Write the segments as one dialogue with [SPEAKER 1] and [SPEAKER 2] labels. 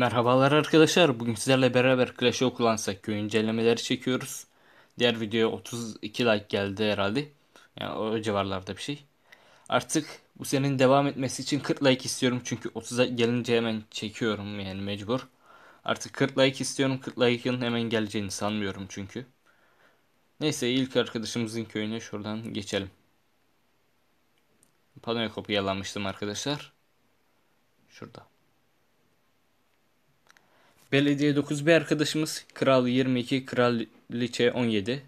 [SPEAKER 1] Merhabalar arkadaşlar. Bugün sizlerle beraber Clash of Clash'e köy incelemeleri çekiyoruz. Diğer videoya 32 like geldi herhalde. Yani o civarlarda bir şey. Artık bu senin devam etmesi için 40 like istiyorum. Çünkü 30'a gelince hemen çekiyorum yani mecbur. Artık 40 like istiyorum. 40 like'ın hemen geleceğini sanmıyorum çünkü. Neyse ilk arkadaşımızın köyüne şuradan geçelim. Panoya kopyalamıştım arkadaşlar. Şurada. Belediye 9 bir arkadaşımız Kral 22, Kraliçe 17.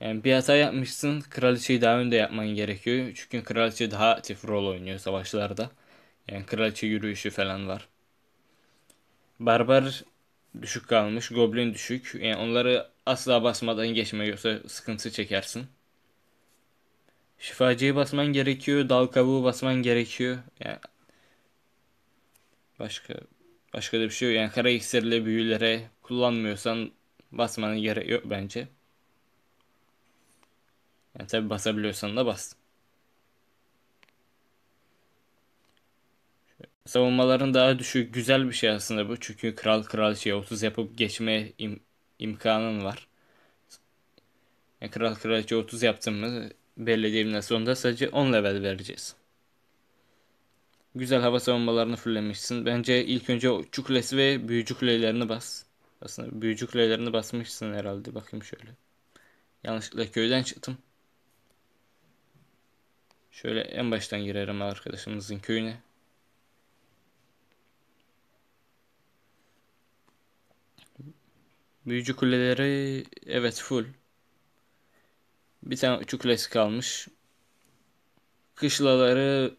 [SPEAKER 1] Yani bir hata yapmışsın kraliçeyi daha önde yapman gerekiyor. Çünkü kraliçe daha aktif rol oynuyor savaşlarda. Yani kraliçe yürüyüşü falan var. Barbar düşük kalmış. Goblin düşük. Yani onları asla basmadan geçme yoksa sıkıntı çekersin. Şifacıyı basman gerekiyor. Dal kabuğu basman gerekiyor. Yani başka Başka da bir şey yok. Yani kara iksirle büyülere kullanmıyorsan basmanın gereği yok bence. Yani tabi basabiliyorsan da bas. Savunmaların daha düşük güzel bir şey aslında bu. Çünkü kral kral şey 30 yapıp geçme im imkanın var. Yani kral kraliçe şey 30 yaptın mı belli sonunda sadece 10 level vereceğiz. Güzel hava savunmalarını fırlamışsın. Bence ilk önce okçu kulesi ve büyücü kulelerini bas. Aslında büyücü kulelerini basmışsın herhalde. Bakayım şöyle. Yanlışlıkla köyden çıktım. Şöyle en baştan girerim arkadaşımızın köyüne. Büyücü kuleleri evet full. Bir tane uçuk kulesi kalmış. Kışlaları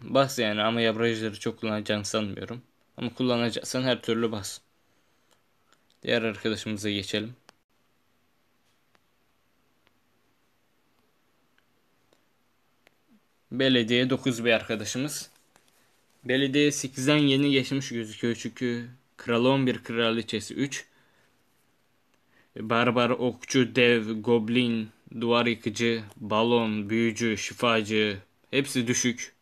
[SPEAKER 1] Bas yani ama yabrajları çok kullanacağını sanmıyorum. Ama kullanacaksan her türlü bas. Diğer arkadaşımıza geçelim. Belediye 9 bir arkadaşımız. Belediye 8'den yeni geçmiş gözüküyor çünkü Kral 11 Kraliçesi 3. Barbar, okçu, dev, goblin, duvar yıkıcı, balon, büyücü, şifacı hepsi düşük.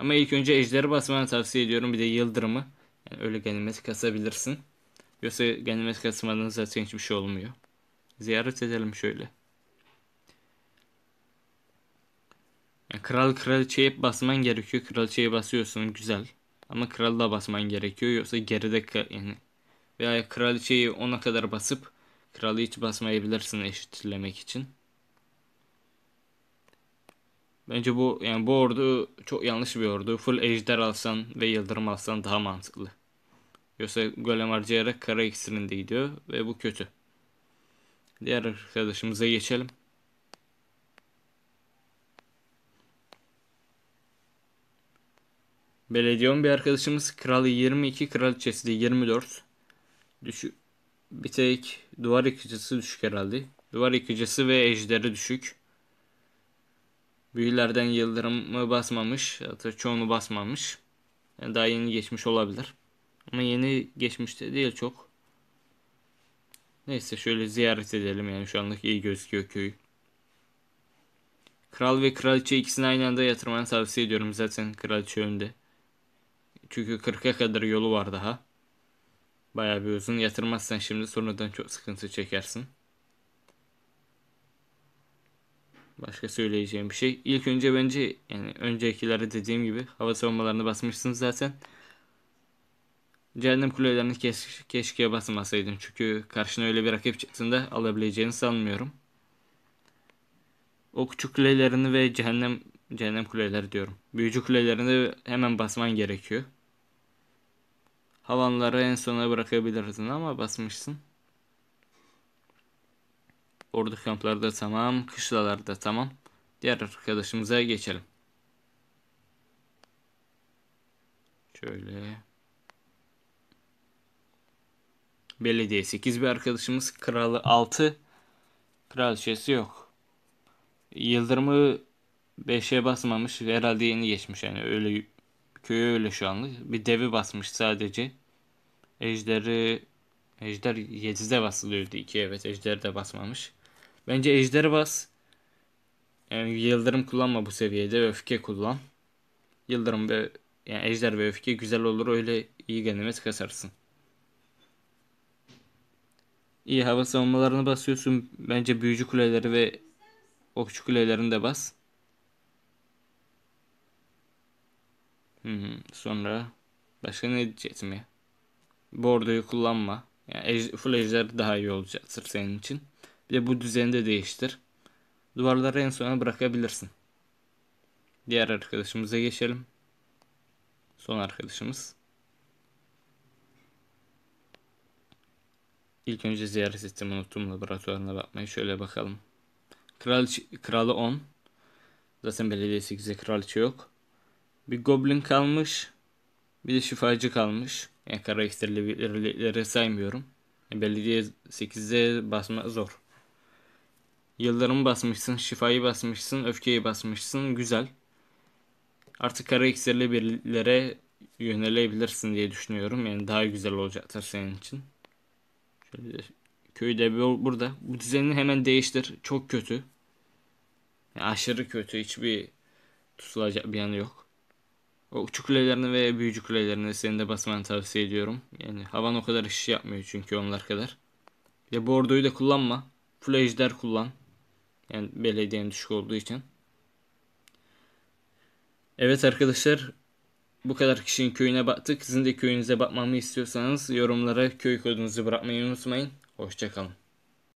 [SPEAKER 1] Ama ilk önce ejderi basmanı tavsiye ediyorum. Bir de yıldırımı. Yani öyle ganimet kasabilirsin. Yoksa ganimet kasmadığınız zaten hiçbir şey olmuyor. Ziyaret edelim şöyle. Yani kral kraliçeye basman gerekiyor. Kraliçeye basıyorsun güzel. Ama kral da basman gerekiyor. Yoksa geride yani veya kraliçeyi ona kadar basıp kralı hiç basmayabilirsin eşitlemek için. Bence bu yani bu ordu çok yanlış bir ordu. Full ejder alsan ve yıldırım alsan daha mantıklı. Yoksa golem harcayarak kara iksirinde gidiyor ve bu kötü. Diğer arkadaşımıza geçelim. Belediyon bir arkadaşımız kralı 22, kraliçesi de 24. Düşük. Bir tek duvar ikicisi düşük herhalde. Duvar ikicisi ve ejderi düşük. Büyülerden Yıldırım'ı basmamış. Hatta çoğunu basmamış. Yani daha yeni geçmiş olabilir. Ama yeni geçmişte değil çok. Neyse şöyle ziyaret edelim yani şu anlık iyi gözüküyor köy. Kral ve kraliçe ikisini aynı anda yatırmanı tavsiye ediyorum zaten kraliçe önde. Çünkü 40'a kadar yolu var daha. Baya bir uzun yatırmazsan şimdi sonradan çok sıkıntı çekersin. başka söyleyeceğim bir şey. İlk önce bence yani öncekilere dediğim gibi hava savunmalarını basmışsınız zaten. Cehennem kulelerini keş keşke basmasaydın. Çünkü karşına öyle bir rakip çıktığında alabileceğini sanmıyorum. O küçük kulelerini ve cehennem cehennem kuleleri diyorum. Büyücü kulelerini hemen basman gerekiyor. Havanları en sona bırakabilirsin ama basmışsın. Ordu kamplarda tamam. Kışlalarda tamam. Diğer arkadaşımıza geçelim. Şöyle. Belediye 8 bir arkadaşımız. Kralı 6. Kraliçesi yok. Yıldırımı 5'e basmamış. Herhalde yeni geçmiş. Yani öyle köye öyle şu anlık. Bir devi basmış sadece. Ejderi Ejder 7'de basılıyordu 2 evet Ejder de basmamış. Bence ejderi bas. Yani yıldırım kullanma bu seviyede. Öfke kullan. Yıldırım ve yani ejder ve öfke güzel olur. Öyle iyi ganimet kasarsın. İyi hava savunmalarını basıyorsun. Bence büyücü kuleleri ve okçu kulelerini de bas. Hmm, sonra başka ne diyeceğim ya? Bordoyu kullanma. Yani ej full ejder daha iyi olacaktır senin için. Bir bu düzeni de değiştir. Duvarları en sona bırakabilirsin. Diğer arkadaşımıza geçelim. Son arkadaşımız. İlk önce ziyaret ettiğim unuttum laboratuvarına bakmayı. Şöyle bakalım. Kral, kralı 10. Zaten belediye 8'e kraliçe yok. Bir goblin kalmış. Bir de şifacı kalmış. Yani kara saymıyorum. Belediye 8'e basma zor. Yıldırımı basmışsın, şifayı basmışsın, öfkeyi basmışsın. Güzel. Artık kara iksirli birilere yönelebilirsin diye düşünüyorum. Yani daha güzel olacaktır senin için. Şöyle köyde bir burada. Bu düzeni hemen değiştir. Çok kötü. Yani aşırı kötü. Hiçbir tutulacak bir yanı yok. O küçük kulelerini ve büyük kulelerini senin de basmanı tavsiye ediyorum. Yani havan o kadar iş yapmıyor çünkü onlar kadar. Ya bu orduyu da kullanma. Full ejder kullan. Yani belediyenin düşük olduğu için. Evet arkadaşlar bu kadar kişinin köyüne baktık. Sizin de köyünüze bakmamı istiyorsanız yorumlara köy kodunuzu bırakmayı unutmayın. Hoşçakalın.